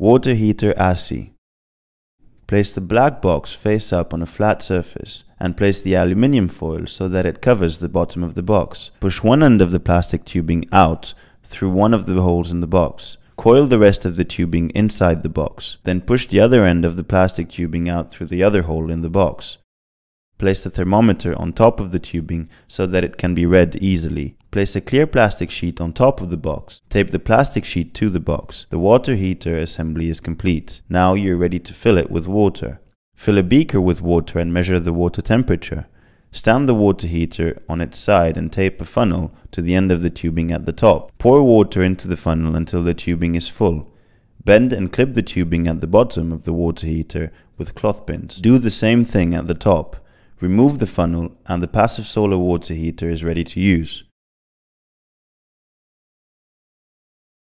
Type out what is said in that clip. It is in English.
Water heater ASI. Place the black box face up on a flat surface and place the aluminium foil so that it covers the bottom of the box. Push one end of the plastic tubing out through one of the holes in the box. Coil the rest of the tubing inside the box, then push the other end of the plastic tubing out through the other hole in the box. Place the thermometer on top of the tubing so that it can be read easily. Place a clear plastic sheet on top of the box. Tape the plastic sheet to the box. The water heater assembly is complete. Now you're ready to fill it with water. Fill a beaker with water and measure the water temperature. Stand the water heater on its side and tape a funnel to the end of the tubing at the top. Pour water into the funnel until the tubing is full. Bend and clip the tubing at the bottom of the water heater with cloth pins. Do the same thing at the top. Remove the funnel and the passive solar water heater is ready to use.